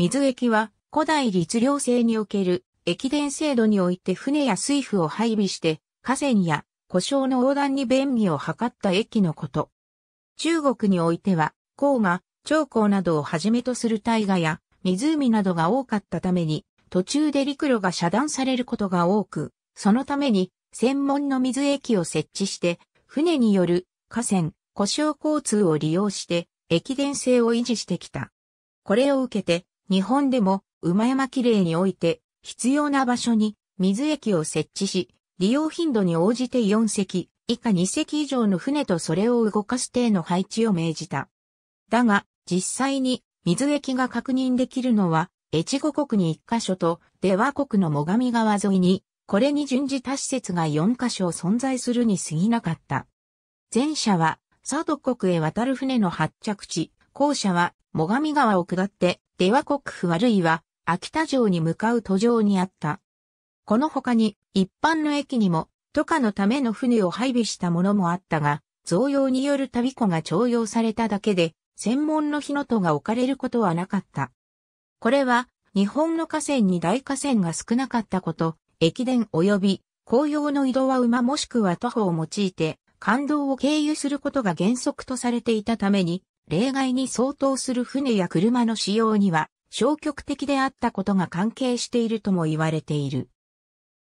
水駅は古代律令制における駅伝制度において船や水夫を配備して河川や故障の横断に便宜を図った駅のこと。中国においては黄河、長江などをはじめとする大河や湖などが多かったために途中で陸路が遮断されることが多く、そのために専門の水駅を設置して船による河川、故障交通を利用して駅伝性を維持してきた。これを受けて日本でも馬山きれいにおいて必要な場所に水駅を設置し、利用頻度に応じて4隻以下2隻以上の船とそれを動かす艇の配置を命じた。だが、実際に水駅が確認できるのは、越後国に1箇所と、出羽国の最上川沿いに、これに順次た施設が4箇所存在するに過ぎなかった。前者は、佐渡国へ渡る船の発着地、後者は、最上川を下って、出羽国府あるいは秋田城に向かう途上にあった。この他に一般の駅にも都下のための船を配備したものもあったが、造用による旅子が徴用されただけで、専門の火の戸が置かれることはなかった。これは、日本の河川に大河川が少なかったこと、駅伝及び紅葉の移動は馬もしくは徒歩を用いて、感動を経由することが原則とされていたために、例外に相当する船や車の使用には消極的であったことが関係しているとも言われている。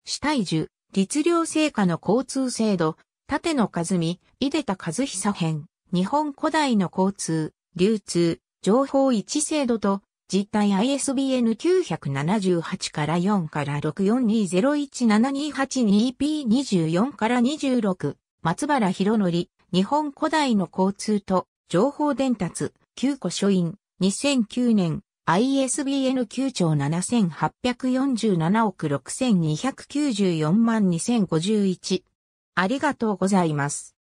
死体樹、律令成果の交通制度、縦の和美、井出田和久編、日本古代の交通、流通、情報一制度と、実態 ISBN 978から4から64201728 p 2 4から26、松原博則、日本古代の交通と情報伝達、旧古書院、2009年、ISBN 9兆7847億6294万2051。ありがとうございます。